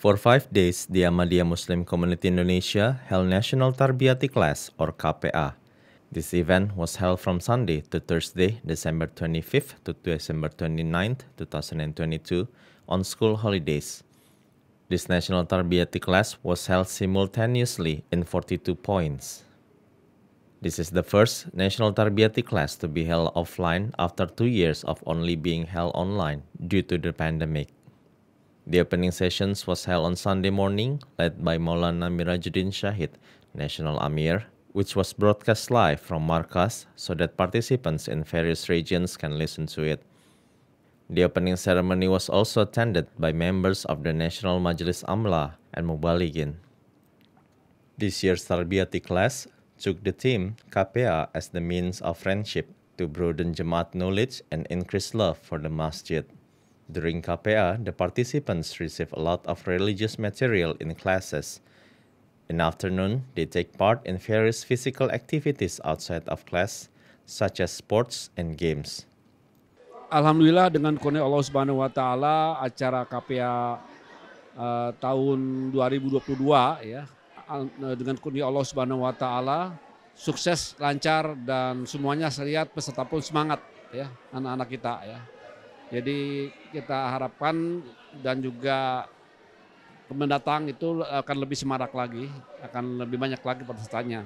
For five days, the Ahmadiyya Muslim Community Indonesia held National Tarbiyati Class or KPA. This event was held from Sunday to Thursday, December 25th to December 29th, 2022 on school holidays. This National Tarbiyati Class was held simultaneously in 42 points. This is the first National Tarbiyati class to be held offline after two years of only being held online due to the pandemic. The opening sessions was held on Sunday morning, led by Maulana Mirajuddin Shahid, National Amir, which was broadcast live from Markas so that participants in various regions can listen to it. The opening ceremony was also attended by members of the National Majlis Amla and Mubaligin. This year's Tarbiyati class took the theme "Kapea" as the means of friendship to broaden Jamaat knowledge and increase love for the masjid. During KPA, the participants receive a lot of religious material in classes. In afternoon, they take part in various physical activities outside of class, such as sports and games. Alhamdulillah dengan kurnia Allah Subhanahu wa taala acara KPA uh, eh, tahun 2022 ya eh, dengan kurnia Allah Subhanahu wa taala sukses lancar dan semuanya saya lihat peserta pun semangat ya anak-anak kita ya. Jadi kita harapkan dan juga mendatang itu akan lebih semarak lagi, akan lebih banyak lagi pesertanya.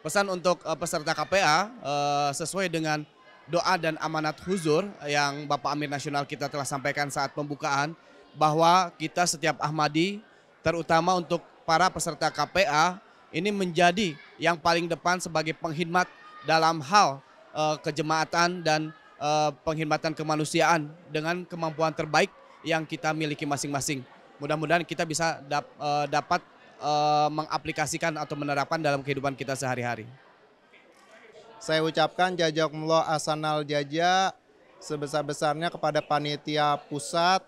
Pesan untuk eh, peserta KPA eh, sesuai dengan doa dan amanat huzur yang Bapak Amir Nasional kita telah sampaikan saat pembukaan bahwa kita setiap Ahmadi terutama untuk para peserta KPA ini menjadi yang paling depan sebagai penghidmat dalam hal eh, kejemaatan dan uh, penghormatan kemanusiaan dengan kemampuan terbaik yang kita miliki masing-masing. Mudah-mudahan kita bisa dap, uh, dapat uh, mengaplikasikan atau menerapkan dalam kehidupan kita sehari-hari. Saya ucapkan jazakumullah asanal jaja sebesar-besarnya kepada panitia pusat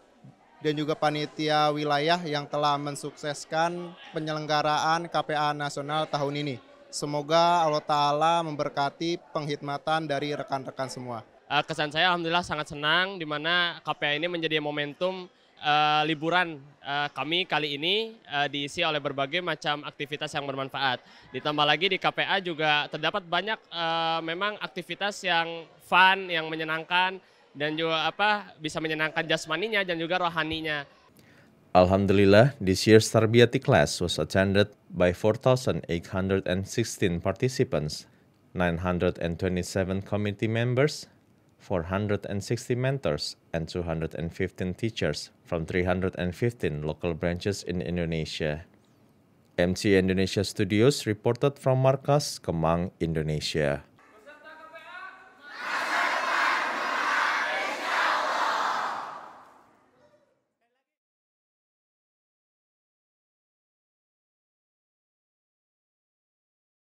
dan juga panitia wilayah yang telah mensukseskan penyelenggaraan KPA nasional tahun ini. Semoga Allah Ta'ala memberkati penghidmatan dari rekan-rekan semua uh, kesan saya alhamdulillah sangat senang di mana KPA ini menjadi momentum uh, liburan uh, kami kali ini uh, diisi oleh berbagai macam aktivitas yang bermanfaat. Ditambah lagi di KPA juga terdapat banyak uh, memang aktivitas yang fun, yang menyenangkan dan juga apa bisa menyenangkan jasmaninya dan juga rohaninya. Alhamdulillah, this year's Tarbiyati class was attended by 4,816 participants, 927 committee members, 460 mentors and 215 teachers from 315 local branches in Indonesia. MC Indonesia Studios reported from Markas, Kemang, Indonesia.